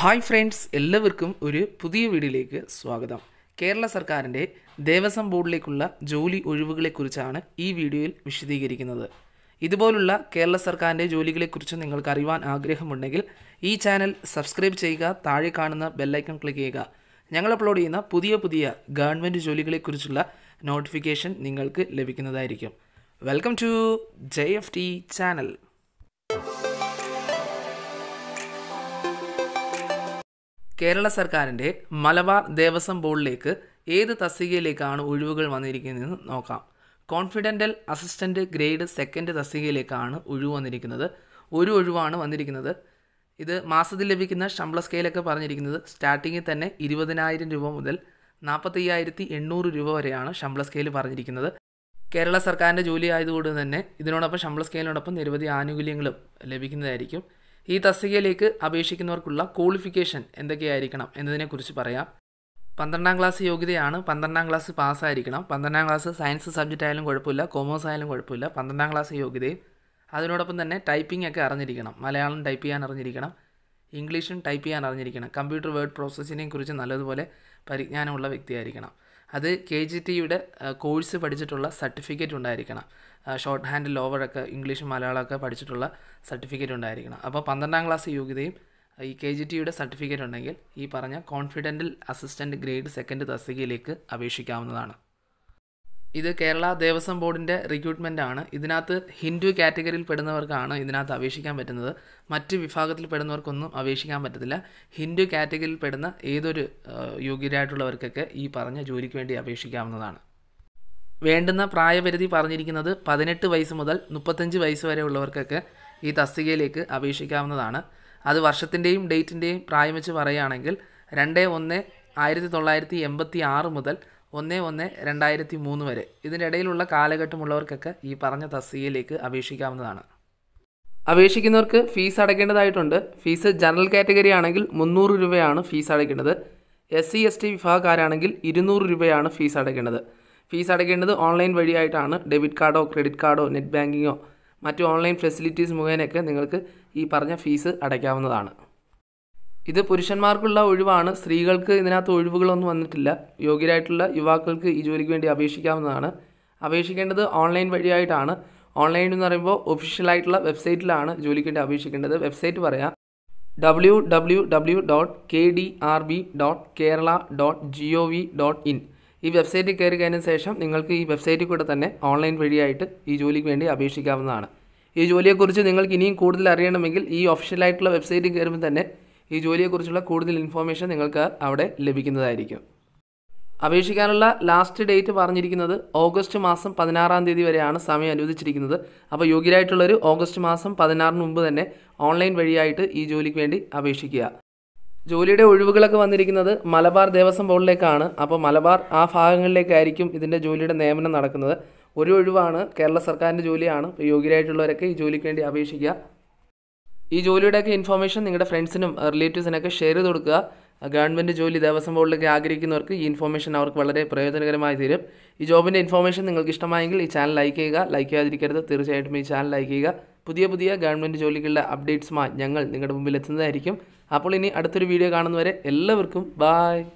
hi friends എല്ലാവർക്കും ഒരു പുതിയ വീഡിയോയിലേക്ക് സ്വാഗതം കേരള സർക്കാരിൻ്റെ ദേവസ്വം ബോർഡിലേക്കുള്ള ജോലി ഒഴിവുകളെക്കുറിച്ചാണ് ഈ വീഡിയോയിൽ വിശദീകരിക്കുന്നത് ഇതുപോലുള്ള കേരള സർക്കാരിൻ്റെ ജോലികളെക്കുറിച്ച് നിങ്ങൾക്ക് അറിയാൻ ആഗ്രഹമുണ്ടെങ്കിൽ ഈ ചാനൽ സബ്സ്ക്രൈബ് ചെയ്യുക താഴെ കാണുന്ന ബെല്ലൈക്കൺ ക്ലിക്ക് ചെയ്യുക ഞങ്ങൾ അപ്ലോഡ് ചെയ്യുന്ന പുതിയ പുതിയ ഗവൺമെൻറ് ജോലികളെക്കുറിച്ചുള്ള നോട്ടിഫിക്കേഷൻ നിങ്ങൾക്ക് ലഭിക്കുന്നതായിരിക്കും welcome to J F T channel Kerala സർക്കാരിൻ്റെ മലബാർ ദേവസ്വം ബോർഡിലേക്ക് ഏത് തസ്തികയിലേക്കാണ് ഒഴിവുകൾ വന്നിരിക്കുന്നതെന്ന് നോക്കാം കോൺഫിഡൻ്റൽ അസിസ്റ്റൻ്റ് ഗ്രേഡ് സെക്കൻഡ് തസ്തികയിലേക്കാണ് ഒഴിവ് വന്നിരിക്കുന്നത് ഒരു ഒഴിവാണ് വന്നിരിക്കുന്നത് ഇത് മാസത്തിൽ ലഭിക്കുന്ന ശമ്പള സ്കെയിലൊക്കെ പറഞ്ഞിരിക്കുന്നത് സ്റ്റാർട്ടിങ്ങിൽ തന്നെ ഇരുപതിനായിരം രൂപ മുതൽ നാൽപ്പത്തയ്യായിരത്തി എണ്ണൂറ് രൂപ വരെയാണ് ശമ്പള സ്കെയിൽ പറഞ്ഞിരിക്കുന്നത് കേരള സർക്കാരിൻ്റെ ജോലി ആയതുകൊണ്ട് തന്നെ ഇതിനോടൊപ്പം ശമ്പള സ്കെയിലിനോടൊപ്പം നിരവധി ആനുകൂല്യങ്ങളും ലഭിക്കുന്നതായിരിക്കും ഈ തസ്തികയിലേക്ക് അപേക്ഷിക്കുന്നവർക്കുള്ള ക്വാളിഫിക്കേഷൻ എന്തൊക്കെയായിരിക്കണം എന്നതിനെക്കുറിച്ച് പറയാം പന്ത്രണ്ടാം ക്ലാസ് യോഗ്യതയാണ് പന്ത്രണ്ടാം ക്ലാസ് പാസ്സായിരിക്കണം പന്ത്രണ്ടാം ക്ലാസ് സയൻസ് സബ്ജക്റ്റ് ആയാലും കുഴപ്പമില്ല കോമേഴ്സ് ആയാലും കുഴപ്പമില്ല പന്ത്രണ്ടാം ക്ലാസ് യോഗ്യതയും അതിനോടൊപ്പം തന്നെ ടൈപ്പിംഗ് ഒക്കെ അറിഞ്ഞിരിക്കണം മലയാളം ടൈപ്പ് ചെയ്യാൻ അറിഞ്ഞിരിക്കണം ഇംഗ്ലീഷും ടൈപ്പ് ചെയ്യാൻ അറിഞ്ഞിരിക്കണം കമ്പ്യൂട്ടർ വേർഡ് പ്രോസസ്സിനെ കുറിച്ച് നല്ലതുപോലെ പരിജ്ഞാനമുള്ള വ്യക്തിയായിരിക്കണം അത് കെ ജി ടിയുടെ കോഴ്സ് പഠിച്ചിട്ടുള്ള സർട്ടിഫിക്കറ്റ് ഉണ്ടായിരിക്കണം ഷോർട്ട് ഹാൻഡ് ലോവറൊക്കെ ഇംഗ്ലീഷ് മലയാളമൊക്കെ പഠിച്ചിട്ടുള്ള സർട്ടിഫിക്കറ്റ് ഉണ്ടായിരിക്കണം അപ്പോൾ പന്ത്രണ്ടാം ക്ലാസ് യോഗ്യതയും ഈ കെ ജി ടിയുടെ സർട്ടിഫിക്കറ്റ് ഉണ്ടെങ്കിൽ ഈ പറഞ്ഞ കോൺഫിഡൻറ്റൽ അസിസ്റ്റൻറ്റ് ഗ്രേഡ് സെക്കൻഡ് തസ്തികയിലേക്ക് അപേക്ഷിക്കാവുന്നതാണ് ഇത് കേരള ദേവസ്വം ബോർഡിൻ്റെ റിക്രൂട്ട്മെൻ്റ് ആണ് ഇതിനകത്ത് ഹിന്ദു കാറ്റഗറിയിൽ പെടുന്നവർക്കാണ് ഇതിനകത്ത് അപേക്ഷിക്കാൻ പറ്റുന്നത് മറ്റ് വിഭാഗത്തിൽ പെടുന്നവർക്കൊന്നും അപേക്ഷിക്കാൻ പറ്റത്തില്ല ഹിന്ദു കാറ്റഗറിയിൽ പെടുന്ന ഏതൊരു യോഗ്യരായിട്ടുള്ളവർക്കൊക്കെ ഈ പറഞ്ഞ ജോലിക്ക് വേണ്ടി അപേക്ഷിക്കാവുന്നതാണ് വേണ്ടുന്ന പ്രായപരിധി പറഞ്ഞിരിക്കുന്നത് പതിനെട്ട് വയസ്സ് മുതൽ മുപ്പത്തഞ്ച് വയസ്സ് വരെ ഉള്ളവർക്കൊക്കെ ഈ തസ്തികയിലേക്ക് അപേക്ഷിക്കാവുന്നതാണ് അത് വർഷത്തിൻ്റെയും ഡേറ്റിൻ്റെയും പ്രായം വെച്ച് പറയുകയാണെങ്കിൽ രണ്ട് ഒന്ന് ആയിരത്തി തൊള്ളായിരത്തി എൺപത്തി ആറ് മുതൽ ഒന്ന് ഒന്ന് രണ്ടായിരത്തി മൂന്ന് വരെ ഇതിൻ്റെ ഇടയിലുള്ള കാലഘട്ടമുള്ളവർക്കൊക്കെ ഈ പറഞ്ഞ തസ്തികയിലേക്ക് അപേക്ഷിക്കാവുന്നതാണ് അപേക്ഷിക്കുന്നവർക്ക് ഫീസ് അടയ്ക്കേണ്ടതായിട്ടുണ്ട് ഫീസ് ജനറൽ കാറ്റഗറി ആണെങ്കിൽ മുന്നൂറ് രൂപയാണ് ഫീസ് അടയ്ക്കേണ്ടത് എസ് സി എസ് ടി വിഭാഗക്കാരാണെങ്കിൽ ഇരുന്നൂറ് രൂപയാണ് ഫീസ് അടയ്ക്കേണ്ടത് ഫീസ് അടയ്ക്കേണ്ടത് ഓൺലൈൻ വഴിയായിട്ടാണ് ഡെബിറ്റ് കാർഡോ ക്രെഡിറ്റ് കാർഡോ നെറ്റ് ബാങ്കിങ്ങോ മറ്റു ഓൺലൈൻ ഫെസിലിറ്റീസ് മുഖേനയൊക്കെ നിങ്ങൾക്ക് ഈ പറഞ്ഞ ഫീസ് അടയ്ക്കാവുന്നതാണ് ഇത് പുരുഷന്മാർക്കുള്ള ഒഴിവാണ് സ്ത്രീകൾക്ക് ഇതിനകത്ത് ഒഴിവുകളൊന്നും വന്നിട്ടില്ല യോഗ്യരായിട്ടുള്ള യുവാക്കൾക്ക് ഈ ജോലിക്ക് വേണ്ടി അപേക്ഷിക്കാവുന്നതാണ് അപേക്ഷിക്കേണ്ടത് ഓൺലൈൻ വഴിയായിട്ടാണ് ഓൺലൈൻ എന്ന് പറയുമ്പോൾ ഒഫീഷ്യലായിട്ടുള്ള വെബ്സൈറ്റിലാണ് ജോലിക്ക് വേണ്ടി അപേക്ഷിക്കേണ്ടത് വെബ്സൈറ്റ് പറയാം W W W dot K D R B dot Kerala dot G O V dot in ഈ വെബ്സൈറ്റിൽ കയറി കഴിഞ്ഞതിന് ശേഷം നിങ്ങൾക്ക് ഈ വെബ്സൈറ്റിൽ കൂടെ തന്നെ ഓൺലൈൻ വഴിയായിട്ട് ഈ ജോലിക്ക് വേണ്ടി അപേക്ഷിക്കാവുന്നതാണ് ഈ ജോലിയെക്കുറിച്ച് നിങ്ങൾക്ക് ഇനിയും കൂടുതൽ അറിയണമെങ്കിൽ ഈ ഒഫീഷ്യലായിട്ടുള്ള വെബ്സൈറ്റിൽ കയറുമ്പോൾ തന്നെ ഈ ജോലിയെക്കുറിച്ചുള്ള കൂടുതൽ ഇൻഫോർമേഷൻ നിങ്ങൾക്ക് അവിടെ ലഭിക്കുന്നതായിരിക്കും അപേക്ഷിക്കാനുള്ള ലാസ്റ്റ് ഡേറ്റ് പറഞ്ഞിരിക്കുന്നത് ഓഗസ്റ്റ് മാസം പതിനാറാം തീയതി വരെയാണ് സമയം അനുവദിച്ചിരിക്കുന്നത് അപ്പോൾ യോഗ്യരായിട്ടുള്ളൊരു ഓഗസ്റ്റ് മാസം പതിനാറിന് മുമ്പ് തന്നെ ഓൺലൈൻ വഴിയായിട്ട് ഈ ജോലിക്ക് വേണ്ടി അപേക്ഷിക്കുക ജോലിയുടെ ഒഴിവുകളൊക്കെ വന്നിരിക്കുന്നത് മലബാർ ദേവസ്വം ബോർഡിലേക്കാണ് അപ്പോൾ മലബാർ ആ ഭാഗങ്ങളിലേക്കായിരിക്കും ഇതിൻ്റെ ജോലിയുടെ നിയമനം നടക്കുന്നത് ഒരു ഒഴിവാണ് കേരള സർക്കാരിൻ്റെ ജോലിയാണ് യോഗ്യരായിട്ടുള്ളവരൊക്കെ ഈ ജോലിക്ക് വേണ്ടി അപേക്ഷിക്കുക ഈ ജോലിയുടെയൊക്കെ ഇൻഫോർമേഷൻ നിങ്ങളുടെ ഫ്രണ്ട്സിനും റിലേറ്റീവ്സിനൊക്കെ ഷെയർ ചെയ്ത് കൊടുക്കുക ഗവൺമെൻറ് ജോലി ദേവസ്വം ബോർഡിലേക്ക് ആഗ്രഹിക്കുന്നവർക്ക് ഈ ഇൻഫോർമേഷൻ അവർക്ക് വളരെ പ്രയോജനകരമായി തീരും ഈ ജോബിൻ്റെ ഇൻഫോർമേഷൻ നിങ്ങൾക്ക് ഇഷ്ടമായെങ്കിൽ ഈ ചാനൽ ലൈക്ക് ചെയ്യുക ലൈക്ക് ചെയ്യാതിരിക്കരുത് തീർച്ചയായിട്ടും ഈ ചാനൽ ലൈക്ക് ചെയ്യുക പുതിയ പുതിയ ഗവൺമെൻറ് ജോലികളുടെ അപ്ഡേറ്റ്സുമായി ഞങ്ങൾ നിങ്ങളുടെ മുമ്പിൽ എത്തുന്നതായിരിക്കും അപ്പോൾ ഇനി അടുത്തൊരു വീഡിയോ കാണുന്നവരെ എല്ലാവർക്കും ബായ്